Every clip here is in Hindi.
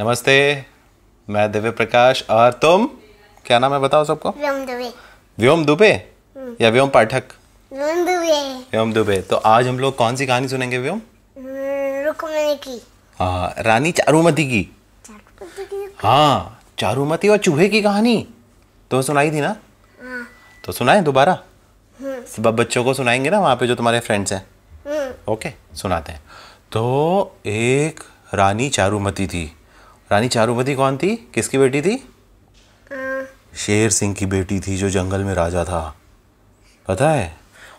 नमस्ते मैं दिव्य प्रकाश और तुम क्या नाम है बताओ सबको व्योम दुबे हम्म। या व्योम पाठक व्योम दुबे व्योम दुबे तो आज हम लोग कौन सी कहानी सुनेंगे व्योम हम्म, रुकमणी की हाँ रानी चारुमती की हाँ चारुमती और चूहे की कहानी तो सुनाई थी ना हाँ। तो सुनाए दोबारा हम्म। सब बच्चों को सुनाएंगे ना वहाँ पे जो तुम्हारे फ्रेंड्स हैं ओके सुनाते हैं तो एक रानी चारुमती थी रानी चारूमती कौन थी किसकी बेटी थी शेर सिंह की बेटी थी जो जंगल में राजा था पता है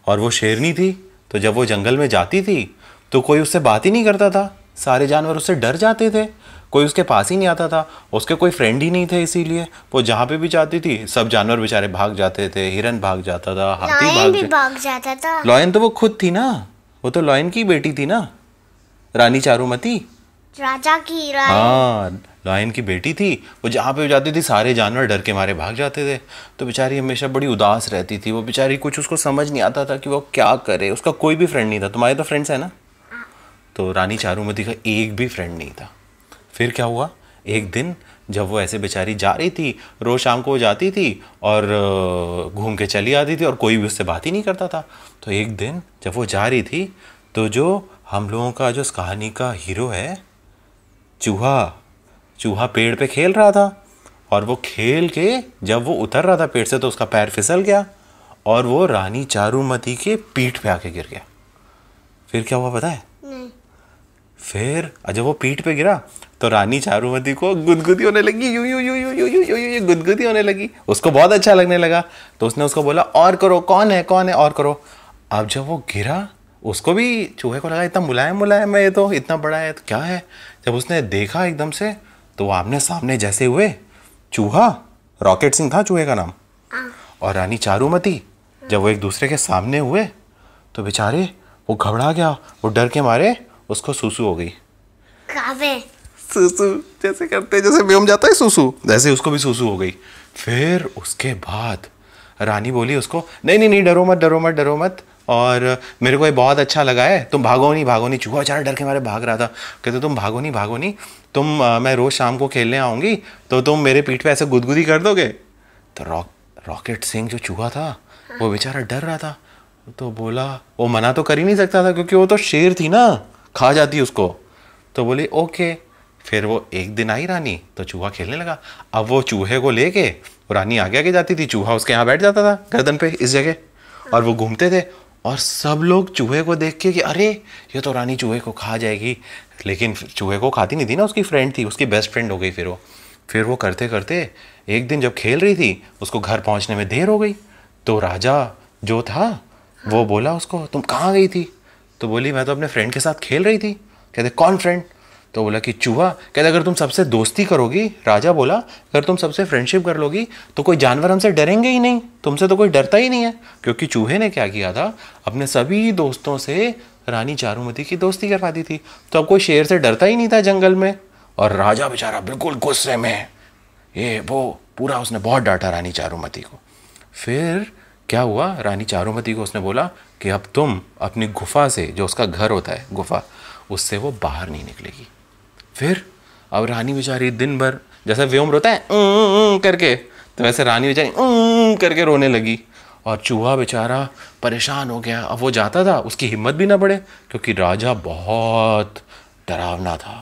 और वो शेरनी थी तो जब वो जंगल में जाती थी तो कोई उससे बात ही नहीं करता था सारे जानवर उससे डर जाते थे कोई उसके पास ही नहीं आता था उसके कोई फ्रेंड ही नहीं थे इसीलिए वो जहाँ पे भी जाती थी सब जानवर बेचारे भाग जाते थे हिरन भाग जाता था हाथी भाग, भी भाग जाता था लॉयन तो वो खुद थी ना वो तो लॉयन की बेटी थी ना रानी चारूमती राजा की हाँ लायन की बेटी थी वो जहाँ पे जाती थी सारे जानवर डर के मारे भाग जाते थे तो बेचारी हमेशा बड़ी उदास रहती थी वो बेचारी कुछ उसको समझ नहीं आता था कि वो क्या करे उसका कोई भी फ्रेंड नहीं था तुम्हारे तो फ्रेंड्स है ना तो रानी चारूमती का एक भी फ्रेंड नहीं था फिर क्या हुआ एक दिन जब वो ऐसे बेचारी जा रही थी रोज़ शाम को वो जाती थी और घूम के चली आती थी और कोई भी उससे बात ही नहीं करता था तो एक दिन जब वो जा रही थी तो जो हम लोगों का जो इस कहानी का हीरो है चूहा चूहा पेड़ पे खेल रहा था और वो खेल के जब वो उतर रहा था पेड़ से तो उसका पैर फिसल गया और वो रानी चारूमती के पीठ पे आके गिर गया फिर क्या हुआ पता है फिर जब वो पीठ पे गिरा तो रानी चारूमती को गुदगुदी होने लगी यू यू यू यू यू यू यू यू गुदगुदी होने लगी उसको बहुत अच्छा लगने लगा तो उसने उसको बोला और करो कौन है कौन है और करो अब जब वो गिरा उसको भी चूहे को लगा इतना मुलायम मुलायम है ये तो इतना बड़ा है तो क्या है जब उसने देखा एकदम से तो आमने सामने जैसे हुए चूहा रॉकेट सिंह था चूहे का नाम हाँ। और रानी चारूमती जब वो एक दूसरे के सामने हुए तो बेचारे वो घबरा गया वो डर के मारे उसको सूसू हो गई सुसु जैसे करते जैसे मेम जाता है सुसु जैसे उसको भी सुसु हो गई फिर उसके बाद रानी बोली उसको नहीं नहीं नहीं डरो मत डरो मत डरो मत और मेरे को ये बहुत अच्छा लगा है तुम भागो नहीं भागो नहीं चूहा बेचारा डर के मारे भाग रहा था कहते तुम भागो नहीं भागो नहीं तुम आ, मैं रोज़ शाम को खेलने आऊँगी तो तुम मेरे पीठ पे ऐसे गुदगुदी कर दोगे तो रॉक रॉकेट सिंह जो चूहा था वो बेचारा डर रहा था तो बोला वो मना तो कर ही नहीं सकता था क्योंकि वो तो शेर थी ना खा जाती उसको तो बोली ओके फिर वो एक दिन आई रानी तो चूहा खेलने लगा अब वो चूहे को लेके रानी आगे आगे जाती थी चूहा उसके यहाँ बैठ जाता था गर्दन पे इस जगह और वो घूमते थे और सब लोग चूहे को देख के कि अरे ये तो रानी चूहे को खा जाएगी लेकिन चूहे को खाती नहीं थी ना उसकी फ्रेंड थी उसकी बेस्ट फ्रेंड हो गई फिर वो फिर वो करते करते एक दिन जब खेल रही थी उसको घर पहुंचने में देर हो गई तो राजा जो था वो बोला उसको तुम कहाँ गई थी तो बोली मैं तो अपने फ्रेंड के साथ खेल रही थी कहते कौन फ्रेंड तो बोला कि चूहा कहते अगर तुम सबसे दोस्ती करोगी राजा बोला अगर तुम सबसे फ्रेंडशिप कर लोगी तो कोई जानवर हमसे डरेंगे ही नहीं तुमसे तो कोई डरता ही नहीं है क्योंकि चूहे ने क्या किया था अपने सभी दोस्तों से रानी चारूमती की दोस्ती करवा दी थी तो अब कोई शेर से डरता ही नहीं था जंगल में और राजा बेचारा बिल्कुल गुस्से में ये वो पूरा उसने बहुत डांटा रानी चारूमती को फिर क्या हुआ रानी चारूमती को उसने बोला कि अब तुम अपनी गुफा से जो उसका घर होता है गुफा उससे वो बाहर नहीं निकलेगी फिर अब रानी बेचारी दिन भर जैसे व्योम रोता है करके तो वैसे रानी बेचारी करके रोने लगी और चूहा बेचारा परेशान हो गया अब वो जाता था उसकी हिम्मत भी ना बढ़े क्योंकि राजा बहुत डरावना था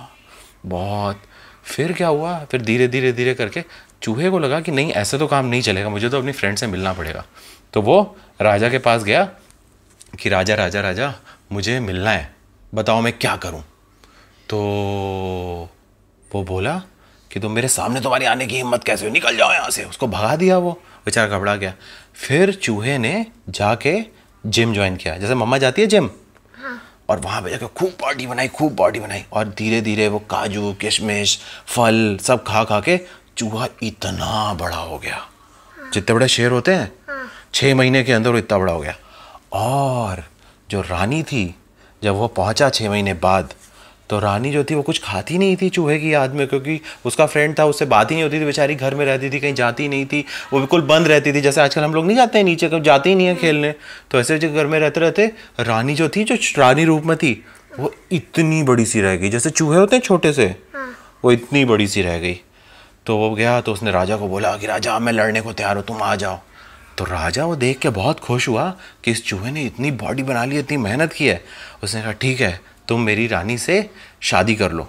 बहुत फिर क्या हुआ फिर धीरे धीरे धीरे करके चूहे को लगा कि नहीं ऐसे तो काम नहीं चलेगा मुझे तो अपनी फ्रेंड से मिलना पड़ेगा तो वो राजा के पास गया कि राजा राजा राजा मुझे मिलना है बताओ मैं क्या करूं तो वो बोला कि तुम मेरे सामने तुम्हारी आने की हिम्मत कैसे हो निकल जाओ यहाँ से उसको भगा दिया वो बेचारा घबरा गया फिर चूहे ने जाके जिम ज्वाइन किया जैसे मम्मा जाती है जिम हाँ। और वहाँ पर जाकर खूब बॉडी बनाई खूब बॉडी बनाई और धीरे धीरे वो काजू किशमिश फल सब खा खा के चूहा इतना बड़ा हो गया हाँ। जितने बड़े शेर होते हैं हाँ। छः महीने के अंदर वो इतना बड़ा हो गया और जो रानी थी जब वो पहुँचा छः महीने बाद तो रानी जो थी वो कुछ खाती नहीं थी चूहे की याद में क्योंकि उसका फ्रेंड था उससे बात ही नहीं होती थी बेचारी घर में रहती थी कहीं जाती नहीं थी वो बिल्कुल बंद रहती थी जैसे आजकल हम लोग नहीं जाते हैं नीचे कब जाते ही नहीं है खेलने तो ऐसे जो घर में रहते रहते रानी जो थी जो रानी रूप में थी वो इतनी बड़ी सी रह गई जैसे चूहे होते हैं छोटे से हाँ। वो इतनी बड़ी सी रह गई तो वो गया तो उसने राजा को बोला कि राजा मैं लड़ने को तैयार हूँ तुम आ जाओ तो राजा वो देख के बहुत खुश हुआ कि इस चूहे ने इतनी बॉडी बना ली इतनी मेहनत की है उसने कहा ठीक है तुम मेरी रानी से शादी कर लो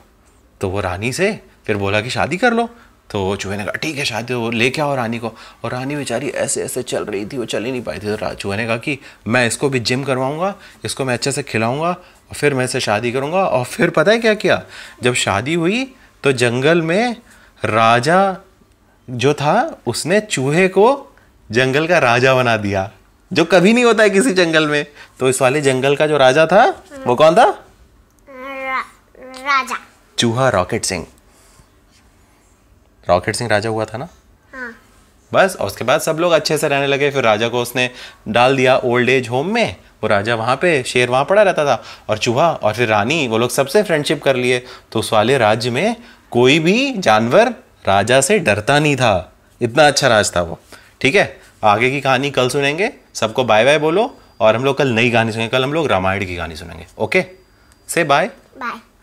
तो वो रानी से फिर बोला कि शादी कर लो तो चूहे ने कहा ठीक है शादी वो लेके आओ रानी को और रानी बेचारी ऐसे ऐसे चल रही थी वो चल ही नहीं पाई थी तो चूहे ने कहा कि मैं इसको भी जिम करवाऊँगा इसको मैं अच्छे से खिलाऊँगा और फिर मैं इसे शादी करूँगा और फिर पता है क्या किया जब शादी हुई तो जंगल में राजा जो था उसने चूहे को जंगल का राजा बना दिया जो कभी नहीं होता है किसी जंगल में तो इस वाले जंगल का जो राजा था वो कौन था राजा चूहा रॉकेट सिंह रॉकेट सिंह राजा हुआ था ना हाँ। बस और उसके बाद सब लोग अच्छे से रहने लगे फिर राजा को उसने डाल दिया ओल्ड एज होम में वो राजा वहाँ पे शेर वहाँ पड़ा रहता था और चूहा और फिर रानी वो लोग सबसे फ्रेंडशिप कर लिए तो उस वाले राज्य में कोई भी जानवर राजा से डरता नहीं था इतना अच्छा राज था वो ठीक है आगे की कहानी कल सुनेंगे सबको बाय बाय बोलो और हम लोग कल नई कहानी सुनेंगे कल हम लोग रामायण की कहानी सुनेंगे ओके से बाय बाय